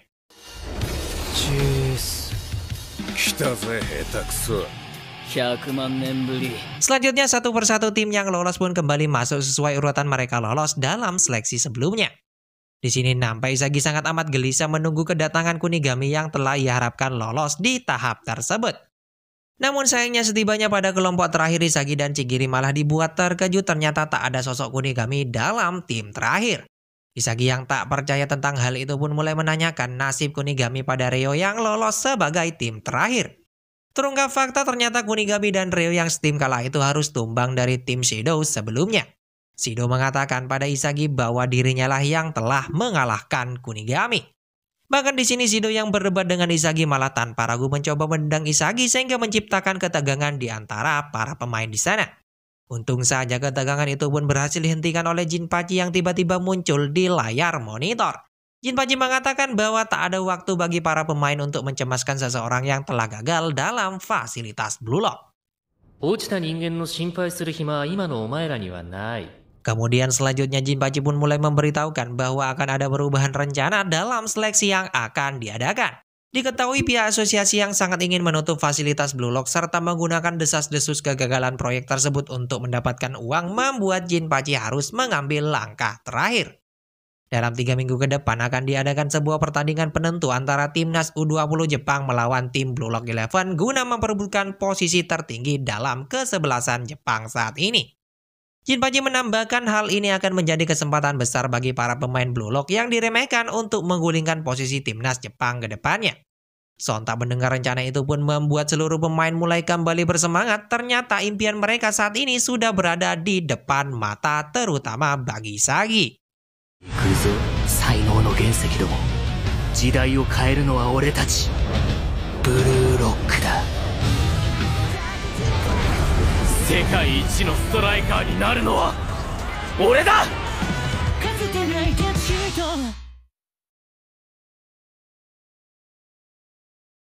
Selanjutnya satu persatu tim yang lolos pun kembali masuk sesuai urutan mereka lolos dalam seleksi sebelumnya. Di sini nampak Izagi sangat amat gelisah menunggu kedatangan Kunigami yang telah ia harapkan lolos di tahap tersebut. Namun sayangnya setibanya pada kelompok terakhir Izagi dan Cigiri malah dibuat terkejut ternyata tak ada sosok Kunigami dalam tim terakhir. Isagi yang tak percaya tentang hal itu pun mulai menanyakan nasib Kunigami pada Rio yang lolos sebagai tim terakhir. Terungkap fakta ternyata Kunigami dan Rio yang steam kala itu harus tumbang dari tim Shadow sebelumnya. Shido mengatakan pada Isagi bahwa dirinya lah yang telah mengalahkan Kunigami. Bahkan di sini Shido yang berdebat dengan Isagi malah tanpa ragu mencoba mendang Isagi sehingga menciptakan ketegangan di antara para pemain di sana. Untung saja ketegangan itu pun berhasil dihentikan oleh Jin Paci yang tiba-tiba muncul di layar monitor. Jin Paci mengatakan bahwa tak ada waktu bagi para pemain untuk mencemaskan seseorang yang telah gagal dalam fasilitas Blue Lock. Kemudian selanjutnya Jin Paci pun mulai memberitahukan bahwa akan ada perubahan rencana dalam seleksi yang akan diadakan. Diketahui pihak asosiasi yang sangat ingin menutup fasilitas Blue Lock serta menggunakan desas-desus kegagalan proyek tersebut untuk mendapatkan uang membuat Jin Pachi harus mengambil langkah terakhir. Dalam tiga minggu ke depan akan diadakan sebuah pertandingan penentu antara timnas U20 Jepang melawan tim Blue Lock Eleven guna memperebutkan posisi tertinggi dalam kesebelasan Jepang saat ini. Jin Paji menambahkan hal ini akan menjadi kesempatan besar bagi para pemain Blue Lock yang diremehkan untuk menggulingkan posisi timnas Jepang ke depannya. Sontak mendengar rencana itu pun membuat seluruh pemain mulai kembali bersemangat. Ternyata impian mereka saat ini sudah berada di depan mata terutama bagi Sagi. Kuzo, 世界一のストライカーになるのは俺だ